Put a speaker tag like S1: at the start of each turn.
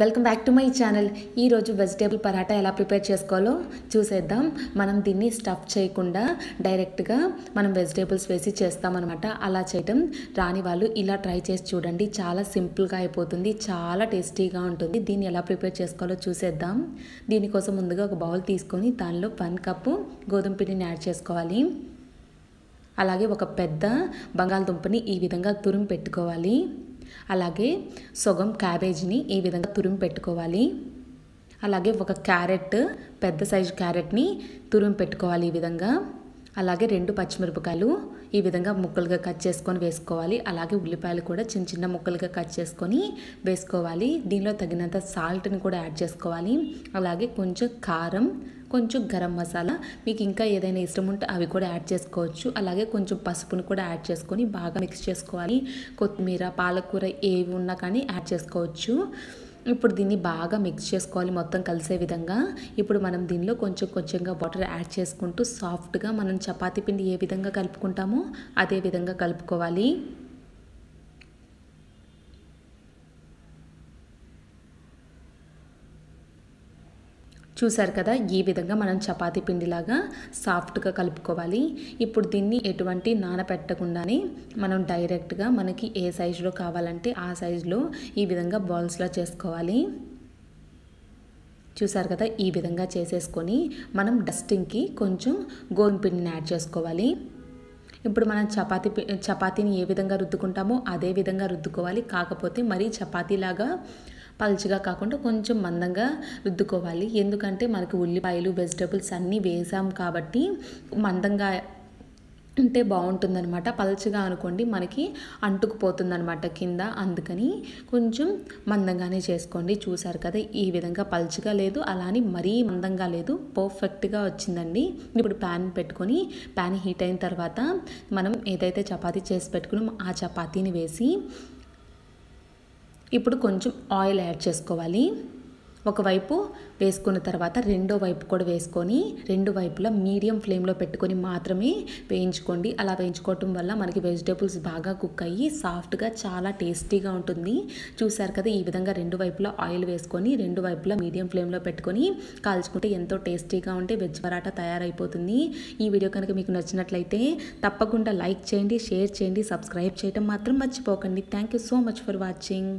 S1: welcome back to my channel ఈరోజు vegetable paratha ఎలా prepare చేసుకోవాలో చూసేద్దాం మనం దీన్ని స్టఫ్ చేయకుండా డైరెక్ట్గా మనం వెజిటేబుల్స్ వేసి చేస్తామన్నమాట అలా చేయటం రాని వాళ్ళు ఇలా ట్రై చేసి చూడండి చాలా సింపుల్గా అయిపోతుంది చాలా టేస్టీగా ఉంటుంది దీన్ని ఎలా ప్రిపేర్ చేసుకోవాలో చూసేద్దాం దీనికోసం ముందుగా ఒక బౌల్ తీసుకొని దానిలో వన్ కప్పు గోధుమ పిండిని యాడ్ చేసుకోవాలి అలాగే ఒక పెద్ద బంగాళదుంపని ఈ విధంగా తురుము పెట్టుకోవాలి అలాగే సొగం క్యాబేజీని ఈ విధంగా తురిమి పెట్టుకోవాలి అలాగే ఒక క్యారెట్ పెద్ద సైజు క్యారెట్ని తురిమి పెట్టుకోవాలి ఈ విధంగా అలాగే రెండు పచ్చిమిరపకాయలు ఈ విధంగా ముక్కలుగా కట్ చేసుకొని వేసుకోవాలి అలాగే ఉల్లిపాయలు కూడా చిన్న చిన్న ముక్కలుగా కట్ చేసుకొని వేసుకోవాలి దీనిలో తగినంత సాల్ట్ని కూడా యాడ్ చేసుకోవాలి అలాగే కొంచెం కారం కొంచెం గరం మసాలా మీకు ఇంకా ఏదైనా ఇష్టం ఉంటే అవి కూడా యాడ్ చేసుకోవచ్చు అలాగే కొంచెం పసుపును కూడా యాడ్ చేసుకొని బాగా మిక్స్ చేసుకోవాలి కొత్తిమీర పాలకూర ఏవి ఉన్నా కానీ యాడ్ చేసుకోవచ్చు ఇప్పుడు దీన్ని బాగా మిక్స్ చేసుకోవాలి మొత్తం కలిసే విధంగా ఇప్పుడు మనం దీనిలో కొంచెం కొంచెంగా వాటర్ యాడ్ చేసుకుంటూ సాఫ్ట్గా మనం చపాతీ పిండి ఏ విధంగా కలుపుకుంటామో అదే విధంగా కలుపుకోవాలి చూసారు కదా ఈ విధంగా మనం చపాతీ పిండిలాగా సాఫ్ట్గా కలుపుకోవాలి ఇప్పుడు దీన్ని ఎటువంటి నానపెట్టకుండానే మనం డైరెక్ట్గా మనకి ఏ సైజులో కావాలంటే ఆ సైజులో ఈ విధంగా బాల్స్లా చేసుకోవాలి చూసారు కదా ఈ విధంగా చేసేసుకొని మనం డస్టింగ్కి కొంచెం గోధుమ పిండిని యాడ్ చేసుకోవాలి ఇప్పుడు మనం చపాతీ చపాతీని ఏ విధంగా రుద్దుకుంటామో అదే విధంగా రుద్దుకోవాలి కాకపోతే మరీ చపాతీలాగా పల్చగా కాకుండా కొంచెం మందంగా రుద్దుకోవాలి ఎందుకంటే మనకి ఉల్లిపాయలు వెజిటబుల్స్ అన్నీ వేసాం కాబట్టి మందంగా ఉంటే బాగుంటుందన్నమాట పలచగా అనుకోండి మనకి అంటుకుపోతుందన్నమాట కింద అందుకని కొంచెం మందంగానే చేసుకోండి చూసారు కదా ఈ విధంగా పలచగా లేదు అలానే మరీ మందంగా లేదు పర్ఫెక్ట్గా వచ్చిందండి ఇప్పుడు ప్యాన్ పెట్టుకొని ప్యాన్ హీట్ అయిన తర్వాత మనం ఏదైతే చపాతీ చేసి పెట్టుకున్నామో ఆ చపాతీని వేసి ఇప్పుడు కొంచెం ఆయిల్ యాడ్ చేసుకోవాలి ఒకవైపు వేసుకున్న తర్వాత రెండో వైపు కూడా వేసుకొని రెండు వైపులా మీడియం ఫ్లేమ్లో పెట్టుకొని మాత్రమే వేయించుకోండి అలా వేయించుకోవటం వల్ల మనకి వెజిటేబుల్స్ బాగా కుక్ అయ్యి సాఫ్ట్గా చాలా టేస్టీగా ఉంటుంది చూసారు కదా ఈ విధంగా రెండు వైపులా ఆయిల్ వేసుకొని రెండు వైపులా మీడియం ఫ్లేమ్లో పెట్టుకొని కాల్చుకుంటే ఎంతో టేస్టీగా ఉంటే వెజ్ పరాటా తయారైపోతుంది ఈ వీడియో కనుక మీకు నచ్చినట్లయితే తప్పకుండా లైక్ చేయండి షేర్ చేయండి సబ్స్క్రైబ్ చేయడం మాత్రం మర్చిపోకండి thank so much for watching